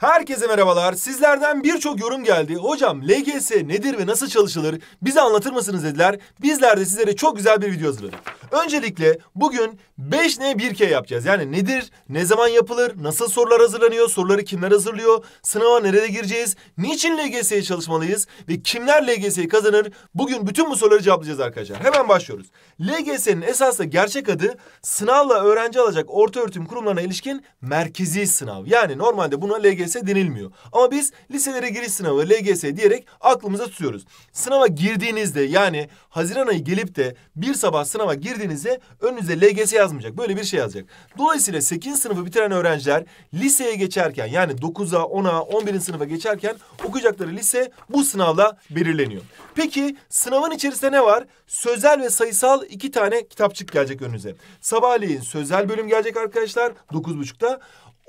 Herkese merhabalar. Sizlerden birçok yorum geldi. Hocam LGS nedir ve nasıl çalışılır? Bize anlatır mısınız dediler. Bizler de sizlere çok güzel bir video hazırladık. Öncelikle bugün 5N 1K yapacağız. Yani nedir? Ne zaman yapılır? Nasıl sorular hazırlanıyor? Soruları kimler hazırlıyor? Sınava nerede gireceğiz? Niçin LGS'ye çalışmalıyız? Ve kimler LGS'yi kazanır? Bugün bütün bu soruları cevaplayacağız arkadaşlar. Hemen başlıyoruz. LGS'nin esasında gerçek adı sınavla öğrenci alacak orta öğretim kurumlarına ilişkin merkezi sınav. Yani normalde buna LGS LGS denilmiyor. Ama biz liselere giriş sınavı LGS diyerek aklımıza tutuyoruz. Sınava girdiğinizde yani Haziran ayı gelip de bir sabah sınava girdiğinizde önünüze LGS yazmayacak. Böyle bir şey yazacak. Dolayısıyla 8. sınıfı bitiren öğrenciler liseye geçerken yani 9'a, 10'a, 11. sınıfa geçerken okuyacakları lise bu sınavla belirleniyor. Peki sınavın içerisinde ne var? Sözel ve sayısal iki tane kitapçık gelecek önünüze. Sabahleyin sözel bölüm gelecek arkadaşlar 9.30'da.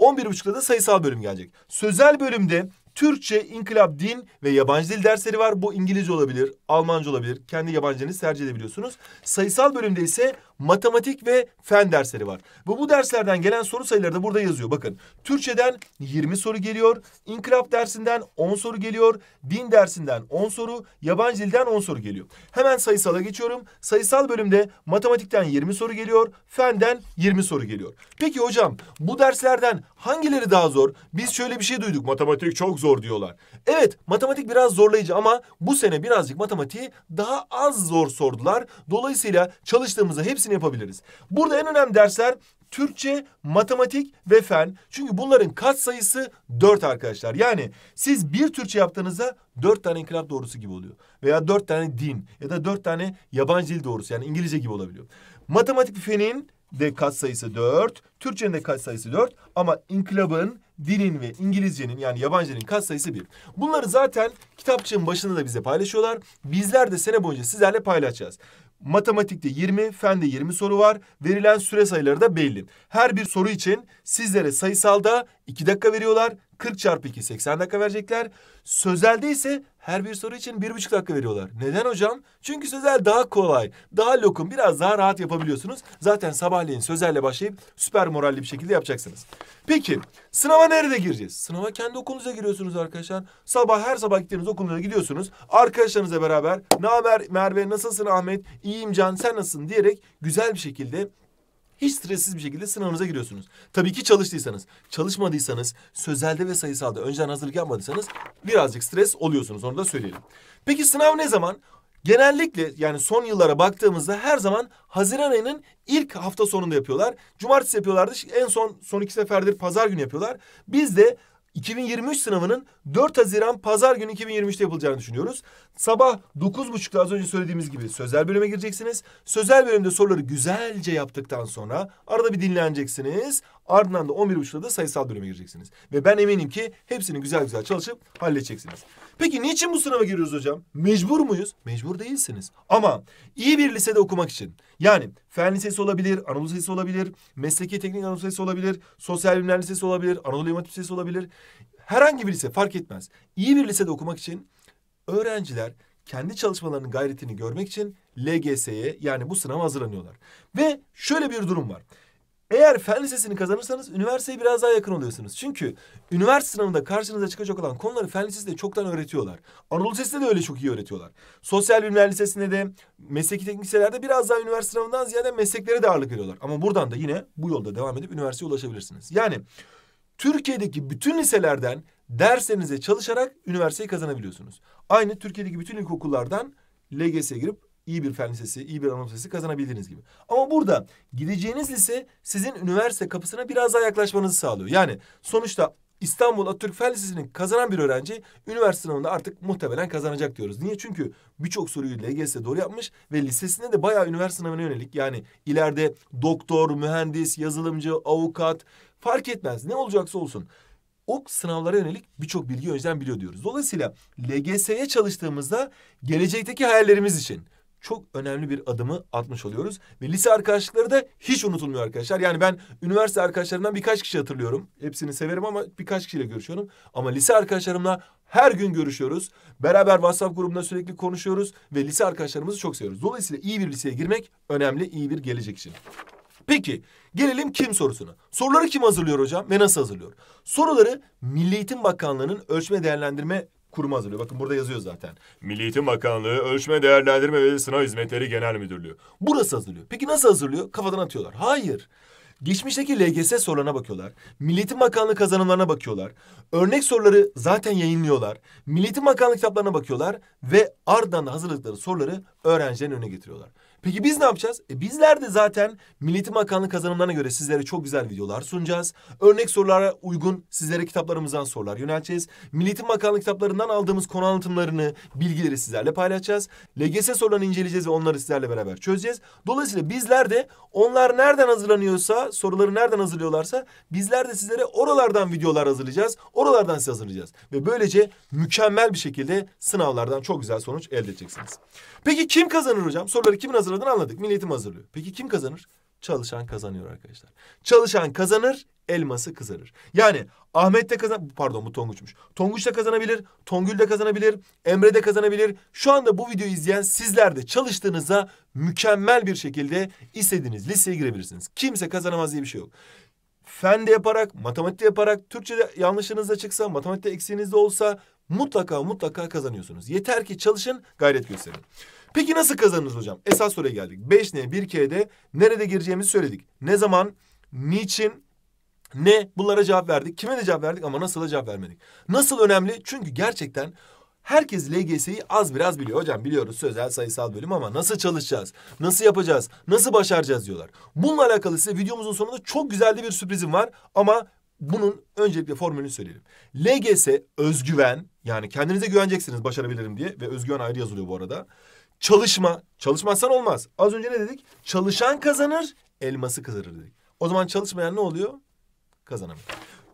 11.30'da da sayısal bölüm gelecek. Sözel bölümde Türkçe, İnkılap, Din ve yabancı dil dersleri var. Bu İngilizce olabilir, Almanca olabilir. Kendi yabancı dilinizi tercih edebiliyorsunuz. Sayısal bölümde ise matematik ve fen dersleri var. ve bu derslerden gelen soru sayıları da burada yazıyor. Bakın Türkçeden 20 soru geliyor. İnkılap dersinden 10 soru geliyor. Din dersinden 10 soru. Yabancı dilden 10 soru geliyor. Hemen sayısala geçiyorum. Sayısal bölümde matematikten 20 soru geliyor. Fenden 20 soru geliyor. Peki hocam bu derslerden hangileri daha zor? Biz şöyle bir şey duyduk. Matematik çok zor diyorlar. Evet matematik biraz zorlayıcı ama bu sene birazcık matematiği daha az zor sordular. Dolayısıyla çalıştığımızda hepsini hepsini yapabiliriz. Burada en önemli dersler Türkçe, matematik ve fen. Çünkü bunların kat sayısı dört arkadaşlar. Yani siz bir Türkçe yaptığınızda dört tane inkılap doğrusu gibi oluyor. Veya dört tane din ya da dört tane yabancı dil doğrusu yani İngilizce gibi olabiliyor. Matematik ve fenin de kat sayısı dört, Türkçenin de kat sayısı dört ama inkılabın dilin ve İngilizcenin yani yabancının kat sayısı bir. Bunları zaten kitapçığın başında da bize paylaşıyorlar. Bizler de sene boyunca sizlerle paylaşacağız. Matematikte 20, fende 20 soru var. Verilen süre sayıları da belli. Her bir soru için sizlere sayısalda 2 dakika veriyorlar. 40 çarpı 2 80 dakika verecekler. Sözelde ise her bir soru için bir buçuk dakika veriyorlar. Neden hocam? Çünkü sözel daha kolay, daha lokum, biraz daha rahat yapabiliyorsunuz. Zaten sabahleyin sözelle başlayıp süper moralli bir şekilde yapacaksınız. Peki sınava nerede gireceğiz? Sınava kendi okulunuza giriyorsunuz arkadaşlar. Sabah her sabah gittiğiniz okulunuza gidiyorsunuz. Arkadaşlarınızla beraber ne haber Merve nasılsın Ahmet? İyiyim Can sen nasılsın diyerek güzel bir şekilde hiç stressiz bir şekilde sınavınıza giriyorsunuz. Tabii ki çalıştıysanız. Çalışmadıysanız, sözelde ve sayısalda önceden hazırlık yapmadıysanız birazcık stres oluyorsunuz. Onu da söyleyelim. Peki sınav ne zaman? Genellikle yani son yıllara baktığımızda her zaman Haziran ayının ilk hafta sonunda yapıyorlar. Cumartesi yapıyorlardı. En son son iki seferdir pazar günü yapıyorlar. Biz de 2023 sınavının 4 Haziran Pazar günü 2023'te yapılacağını düşünüyoruz. Sabah 9.30'da az önce söylediğimiz gibi sözel bölüme gireceksiniz. Sözel bölümde soruları güzelce yaptıktan sonra arada bir dinleneceksiniz. Ardından da 11.30'da da sayısal bölüme gireceksiniz. Ve ben eminim ki hepsini güzel güzel çalışıp halledeceksiniz. Peki niçin bu sınava giriyoruz hocam? Mecbur muyuz? Mecbur değilsiniz. Ama iyi bir lisede okumak için yani fen lisesi olabilir, Anadolu Lisesi olabilir, mesleki teknik Anadolu Lisesi olabilir, sosyal bilimler lisesi olabilir, Anadolu Yamat Lisesi olabilir. Herhangi bir lise fark etmez. İyi bir lisede okumak için öğrenciler kendi çalışmalarının gayretini görmek için LGS'ye yani bu sınava hazırlanıyorlar. Ve şöyle bir durum var. Eğer fen lisesini kazanırsanız üniversiteye biraz daha yakın oluyorsunuz. Çünkü üniversite sınavında karşınıza çıkacak olan konuları fen lisesinde çoktan öğretiyorlar. Anadolu Lisesi'nde de öyle çok iyi öğretiyorlar. Sosyal Bilimler Lisesi'nde de mesleki teknik liselerde biraz daha üniversite sınavından ziyade mesleklere de ağırlık veriyorlar. Ama buradan da yine bu yolda devam edip üniversiteye ulaşabilirsiniz. Yani Türkiye'deki bütün liselerden derslerinize çalışarak üniversiteyi kazanabiliyorsunuz. Aynı Türkiye'deki bütün ilkokullardan LGS'ye girip iyi bir fen lisesi, iyi bir anadolu lisesi kazanabildiğiniz gibi. Ama burada gideceğiniz lise sizin üniversite kapısına biraz daha yaklaşmanızı sağlıyor. Yani sonuçta İstanbul Atatürk Fen Lisesi'nin kazanan bir öğrenci üniversite sınavında artık muhtemelen kazanacak diyoruz. Niye? Çünkü birçok soruyu LGSE doğru yapmış ve lisesinde de bayağı üniversite sınavına yönelik yani ileride doktor, mühendis, yazılımcı, avukat fark etmez ne olacaksa olsun o sınavlara yönelik birçok bilgi önceden biliyor diyoruz. Dolayısıyla LGS'ye çalıştığımızda gelecekteki hayallerimiz için çok önemli bir adımı atmış oluyoruz. Ve lise arkadaşlıkları da hiç unutulmuyor arkadaşlar. Yani ben üniversite arkadaşlarımdan birkaç kişi hatırlıyorum. Hepsini severim ama birkaç kişiyle görüşüyorum. Ama lise arkadaşlarımla her gün görüşüyoruz. Beraber WhatsApp grubunda sürekli konuşuyoruz ve lise arkadaşlarımızı çok seviyoruz. Dolayısıyla iyi bir liseye girmek önemli, iyi bir gelecek için. Peki gelelim kim sorusuna. Soruları kim hazırlıyor hocam ve nasıl hazırlıyor? Soruları Milli Eğitim Bakanlığı'nın ölçme değerlendirme kurum hazırlıyor. Bakın burada yazıyor zaten. Milli Eğitim Bakanlığı Ölçme Değerlendirme ve Sınav Hizmetleri Genel Müdürlüğü. Burası hazırlıyor. Peki nasıl hazırlıyor? Kafadan atıyorlar. Hayır. Geçmişteki LGS sorularına bakıyorlar. Milli Eğitim Bakanlığı kazanımlarına bakıyorlar. Örnek soruları zaten yayınlıyorlar. Milli Eğitim Bakanlığı kitaplarına bakıyorlar ve ardından da hazırladıkları soruları öğrencilerin önüne getiriyorlar. Peki biz ne yapacağız? E bizler de zaten Milletim Bakanlığı kazanımlarına göre sizlere çok güzel videolar sunacağız. Örnek sorulara uygun sizlere kitaplarımızdan sorular yönelteceğiz. Milletim Bakanlığı kitaplarından aldığımız konu anlatımlarını, bilgileri sizlerle paylaşacağız. LGS sorularını inceleyeceğiz ve onları sizlerle beraber çözeceğiz. Dolayısıyla bizler de onlar nereden hazırlanıyorsa, soruları nereden hazırlıyorlarsa bizler de sizlere oralardan videolar hazırlayacağız. Oralardan size hazırlayacağız. Ve böylece mükemmel bir şekilde sınavlardan çok güzel sonuç elde edeceksiniz. Peki kim kazanır hocam? Soruları kimin hazırlayacak? hazırladın anladık. Milletim hazırlıyor. Peki kim kazanır? Çalışan kazanıyor arkadaşlar. Çalışan kazanır, elması kızarır. Yani Ahmet de kazan... Pardon bu Tonguç'muş. Tonguç da kazanabilir, Tongül de kazanabilir, Emre de kazanabilir. Şu anda bu videoyu izleyen sizler de çalıştığınızda mükemmel bir şekilde istediğiniz listeye girebilirsiniz. Kimse kazanamaz diye bir şey yok. Fen de yaparak, matematikte yaparak, Türkçe'de yanlışınız da çıksa, matematikte eksiğiniz de olsa mutlaka mutlaka kazanıyorsunuz. Yeter ki çalışın, gayret gösterin. Peki nasıl kazanırız hocam? Esas soruya geldik. 5 n 1 K'de nerede gireceğimizi söyledik. Ne zaman? Niçin? Ne? Bunlara cevap verdik. Kime de cevap verdik ama nasıl da cevap vermedik. Nasıl önemli? Çünkü gerçekten herkes LGS'yi az biraz biliyor. Hocam biliyoruz sözel sayısal bölüm ama nasıl çalışacağız? Nasıl yapacağız? Nasıl başaracağız diyorlar. Bununla alakalı size videomuzun sonunda çok güzel bir sürprizim var. Ama bunun öncelikle formülünü söyleyelim. LGS özgüven yani kendinize güveneceksiniz başarabilirim diye ve özgüven ayrı yazılıyor bu arada. Çalışma. Çalışmazsan olmaz. Az önce ne dedik? Çalışan kazanır, elması kazanır dedik. O zaman çalışmayan ne oluyor? Kazanamıyor.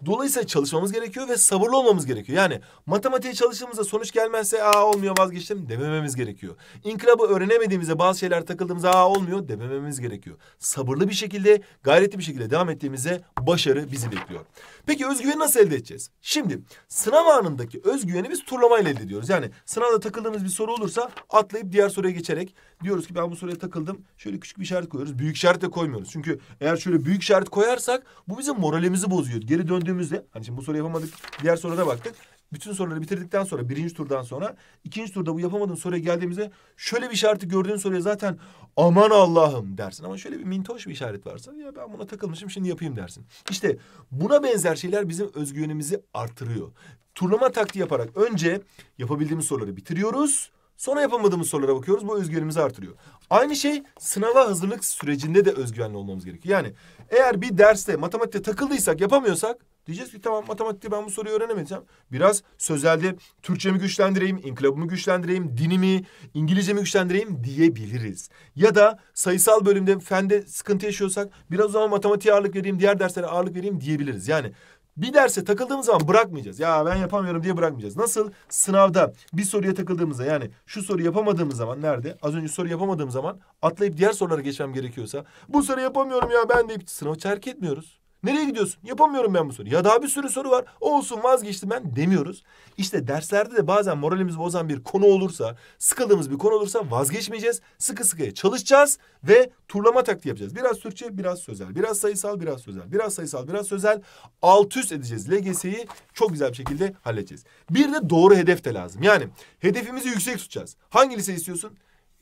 Dolayısıyla çalışmamız gerekiyor ve sabırlı olmamız gerekiyor. Yani matematiğe çalıştığımızda sonuç gelmezse aa olmuyor vazgeçtim demememiz gerekiyor. İnkılabı öğrenemediğimizde bazı şeyler takıldığımızda aa olmuyor demememiz gerekiyor. Sabırlı bir şekilde, gayretli bir şekilde devam ettiğimizde başarı bizi bekliyor. Peki özgüveni nasıl elde edeceğiz? Şimdi sınav anındaki özgüveni biz turlamayla elde ediyoruz. Yani sınavda takıldığımız bir soru olursa atlayıp diğer soruya geçerek diyoruz ki ben bu soruya takıldım. Şöyle küçük bir işaret koyuyoruz. Büyük işaret de koymuyoruz. Çünkü eğer şöyle büyük işaret koyarsak bu bizim moralimizi bozuyor. Geri döndüğümüzde hani şimdi bu soruyu yapamadık. Diğer sorulara baktık. Bütün soruları bitirdikten sonra birinci turdan sonra ikinci turda bu yapamadığın soruya geldiğimizde şöyle bir işareti gördüğün soruya zaten aman Allah'ım dersin. Ama şöyle bir mintoş bir işaret varsa ya ben buna takılmışım şimdi yapayım dersin. İşte buna benzer şeyler bizim özgüvenimizi artırıyor. Turlama taktiği yaparak önce yapabildiğimiz soruları bitiriyoruz. Sonra yapamadığımız sorulara bakıyoruz. Bu özgüvenimizi artırıyor. Aynı şey sınava hazırlık sürecinde de özgüvenli olmamız gerekiyor. Yani eğer bir derste matematikte takıldıysak yapamıyorsak diyeceğiz ki tamam matematikte ben bu soruyu öğrenemeyeceğim. Biraz sözelde Türkçemi güçlendireyim, inkılabımı güçlendireyim, dinimi, İngilizcemi güçlendireyim diyebiliriz. Ya da sayısal bölümde fende sıkıntı yaşıyorsak biraz o zaman matematiğe ağırlık vereyim, diğer derslere ağırlık vereyim diyebiliriz. Yani bir derse takıldığımız zaman bırakmayacağız. Ya ben yapamıyorum diye bırakmayacağız. Nasıl? Sınavda bir soruya takıldığımızda yani şu soru yapamadığımız zaman nerede? Az önce soru yapamadığım zaman atlayıp diğer sorulara geçmem gerekiyorsa bu soru yapamıyorum ya ben deyip sınavı terk etmiyoruz. Nereye gidiyorsun? Yapamıyorum ben bu soruyu. Ya daha bir sürü soru var. Olsun vazgeçtim ben demiyoruz. İşte derslerde de bazen moralimizi bozan bir konu olursa, sıkıldığımız bir konu olursa vazgeçmeyeceğiz. Sıkı sıkıya çalışacağız ve turlama taktiği yapacağız. Biraz Türkçe, biraz sözel, biraz sayısal, biraz sözel, biraz sayısal, biraz sözel. Alt üst edeceğiz. LGS'yi çok güzel bir şekilde halledeceğiz. Bir de doğru hedef de lazım. Yani hedefimizi yüksek tutacağız. Hangi lise istiyorsun?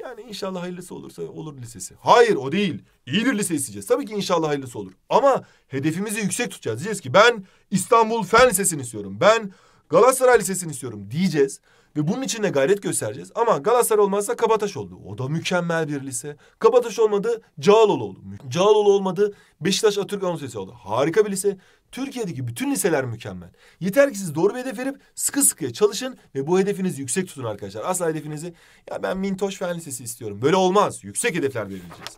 Yani inşallah hayırlısı olursa olur lisesi. Hayır o değil. İyi bir lise isteyeceğiz. Tabii ki inşallah hayırlısı olur. Ama hedefimizi yüksek tutacağız. Diyeceğiz ki ben İstanbul Fen Lisesi'ni istiyorum. Ben Galatasaray Lisesi'ni istiyorum diyeceğiz. Ve bunun için de gayret göstereceğiz. Ama Galatasaray olmazsa Kabataş oldu. O da mükemmel bir lise. Kabataş olmadı, Cağaloğlu oldu. Cağaloğlu olmadı, Beşiktaş Atatürk Anadolu Lisesi oldu. Harika bir lise. Türkiye'deki bütün liseler mükemmel. Yeter ki siz doğru bir hedef verip sıkı sıkıya çalışın ve bu hedefinizi yüksek tutun arkadaşlar. Asla hedefinizi ya ben Mintoş Fen Lisesi istiyorum. Böyle olmaz. Yüksek hedefler belirleyeceğiz.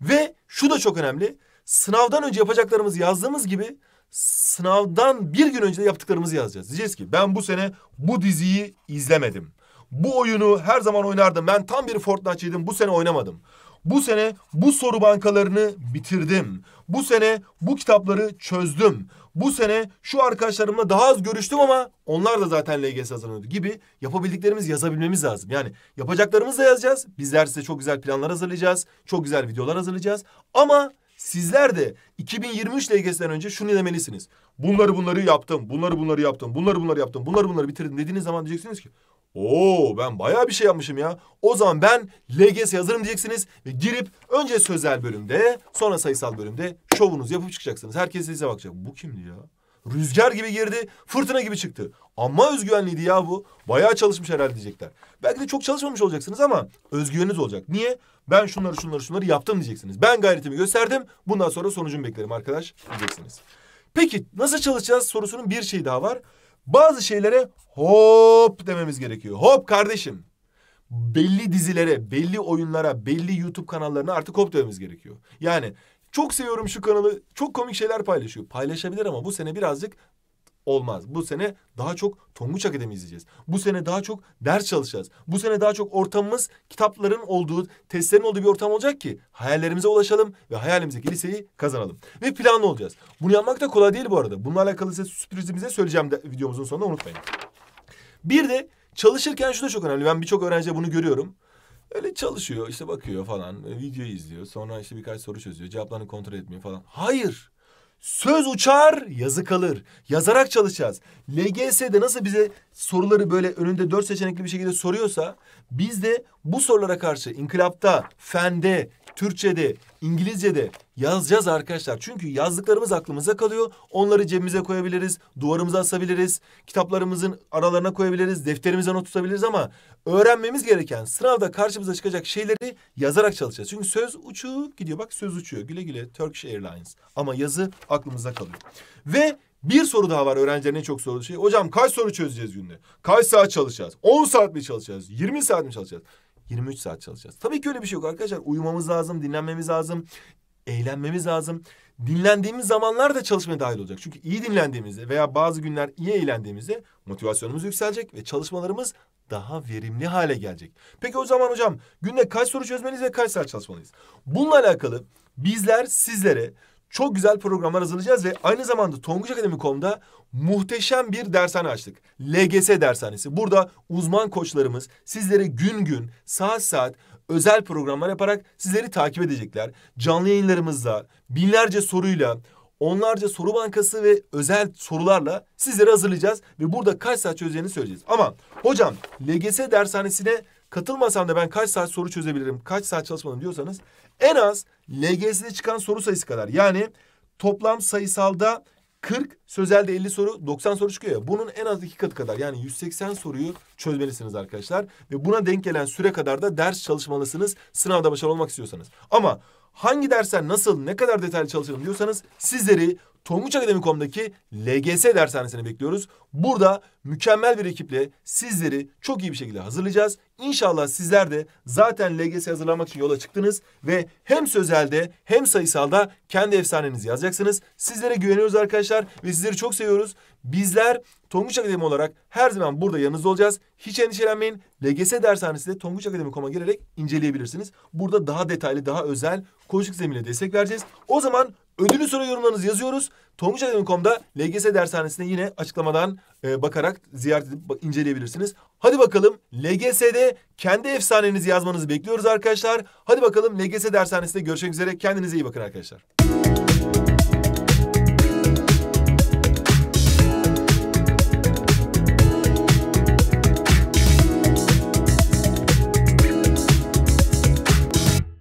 Ve şu da çok önemli. Sınavdan önce yapacaklarımızı yazdığımız gibi sınavdan bir gün önce de yaptıklarımızı yazacağız. Diyeceğiz ki ben bu sene bu diziyi izlemedim. Bu oyunu her zaman oynardım. Ben tam bir Fortnite'çıydım. Bu sene oynamadım. Bu sene bu soru bankalarını bitirdim. Bu sene bu kitapları çözdüm bu sene şu arkadaşlarımla daha az görüştüm ama onlar da zaten LGS hazırlanıyordu gibi yapabildiklerimiz yazabilmemiz lazım. Yani yapacaklarımızı da yazacağız. Bizler size çok güzel planlar hazırlayacağız. Çok güzel videolar hazırlayacağız. Ama sizler de 2023 LGS'den önce şunu demelisiniz. Bunları bunları yaptım, bunları bunları yaptım, bunları bunları yaptım, bunları bunları bitirdim dediğiniz zaman diyeceksiniz ki Oo ben bayağı bir şey yapmışım ya. O zaman ben LGS hazırım diyeceksiniz ve girip önce sözel bölümde sonra sayısal bölümde şovunuz yapıp çıkacaksınız. Herkes size bakacak. Bu kimdi ya? Rüzgar gibi girdi, fırtına gibi çıktı. Ama özgüvenliydi ya bu. Bayağı çalışmış herhalde diyecekler. Belki de çok çalışmamış olacaksınız ama özgüveniniz olacak. Niye? Ben şunları şunları şunları yaptım diyeceksiniz. Ben gayretimi gösterdim. Bundan sonra sonucumu beklerim arkadaş diyeceksiniz. Peki nasıl çalışacağız sorusunun bir şeyi daha var. Bazı şeylere hop dememiz gerekiyor. Hop kardeşim. Belli dizilere, belli oyunlara, belli YouTube kanallarına artık hop dememiz gerekiyor. Yani çok seviyorum şu kanalı. Çok komik şeyler paylaşıyor. Paylaşabilir ama bu sene birazcık olmaz. Bu sene daha çok Tonguç Akademi izleyeceğiz. Bu sene daha çok ders çalışacağız. Bu sene daha çok ortamımız kitapların olduğu, testlerin olduğu bir ortam olacak ki hayallerimize ulaşalım ve hayalimizdeki liseyi kazanalım. Ve planlı olacağız. Bunu yapmak da kolay değil bu arada. Bununla alakalı size sürprizimize söyleyeceğim de, videomuzun sonunda unutmayın. Bir de çalışırken şu da çok önemli. Ben birçok öğrenciye bunu görüyorum. Öyle çalışıyor işte bakıyor falan e, videoyu izliyor sonra işte birkaç soru çözüyor cevaplarını kontrol etmiyor falan. Hayır söz uçar yazı kalır yazarak çalışacağız. LGS'de nasıl bize soruları böyle önünde dört seçenekli bir şekilde soruyorsa biz de bu sorulara karşı inkılapta, fende, Türkçe'de, İngilizce'de yazacağız arkadaşlar. Çünkü yazdıklarımız aklımıza kalıyor. Onları cebimize koyabiliriz, duvarımıza asabiliriz, kitaplarımızın aralarına koyabiliriz, defterimize not tutabiliriz ama öğrenmemiz gereken sınavda karşımıza çıkacak şeyleri yazarak çalışacağız. Çünkü söz uçup gidiyor. Bak söz uçuyor. Güle güle Turkish Airlines. Ama yazı aklımıza kalıyor. Ve bir soru daha var öğrencilerin en çok sorduğu şey. Hocam kaç soru çözeceğiz günde? Kaç saat çalışacağız? 10 saat mi çalışacağız? 20 saat mi çalışacağız? 23 saat çalışacağız. Tabii ki öyle bir şey yok arkadaşlar. Uyumamız lazım, dinlenmemiz lazım, eğlenmemiz lazım. Dinlendiğimiz zamanlar da çalışmaya dahil olacak. Çünkü iyi dinlendiğimizde veya bazı günler iyi eğlendiğimizde motivasyonumuz yükselecek ve çalışmalarımız daha verimli hale gelecek. Peki o zaman hocam günde kaç soru çözmeliyiz ve kaç saat çalışmalıyız? Bununla alakalı bizler sizlere çok güzel programlar hazırlayacağız ve aynı zamanda Tonguç Akademi.com'da muhteşem bir dershane açtık. LGS dershanesi. Burada uzman koçlarımız sizlere gün gün, saat saat özel programlar yaparak sizleri takip edecekler. Canlı yayınlarımızla, binlerce soruyla, onlarca soru bankası ve özel sorularla sizlere hazırlayacağız. Ve burada kaç saat çözeceğini söyleyeceğiz. Ama hocam LGS dershanesine katılmasam da ben kaç saat soru çözebilirim, kaç saat çalışmalıyım diyorsanız en az LGS'de çıkan soru sayısı kadar. Yani toplam sayısalda 40, sözelde 50 soru, 90 soru çıkıyor ya. Bunun en az iki katı kadar yani 180 soruyu çözmelisiniz arkadaşlar. Ve buna denk gelen süre kadar da ders çalışmalısınız sınavda başarılı olmak istiyorsanız. Ama Hangi dersen nasıl, ne kadar detaylı çalışalım diyorsanız sizleri Tonguç Akademi.com'daki LGS dershanesini bekliyoruz. Burada mükemmel bir ekiple sizleri çok iyi bir şekilde hazırlayacağız. İnşallah sizler de zaten LGS hazırlanmak için yola çıktınız ve hem sözelde hem sayısalda kendi efsanenizi yazacaksınız. Sizlere güveniyoruz arkadaşlar ve sizleri çok seviyoruz. Bizler Tonguç Akademi olarak her zaman burada yanınızda olacağız. Hiç endişelenmeyin. LGS dershanesinde Tonguç Akademi.com'a girerek inceleyebilirsiniz. Burada daha detaylı, daha özel koçluk zeminiyle destek vereceğiz. O zaman Ödülü soru yorumlarınızı yazıyoruz. Tonguçademi.com'da LGS dershanesine yine açıklamadan e, bakarak ziyaret edip inceleyebilirsiniz. Hadi bakalım LGS'de kendi efsanenizi yazmanızı bekliyoruz arkadaşlar. Hadi bakalım LGS dershanesinde görüşmek üzere. Kendinize iyi bakın arkadaşlar.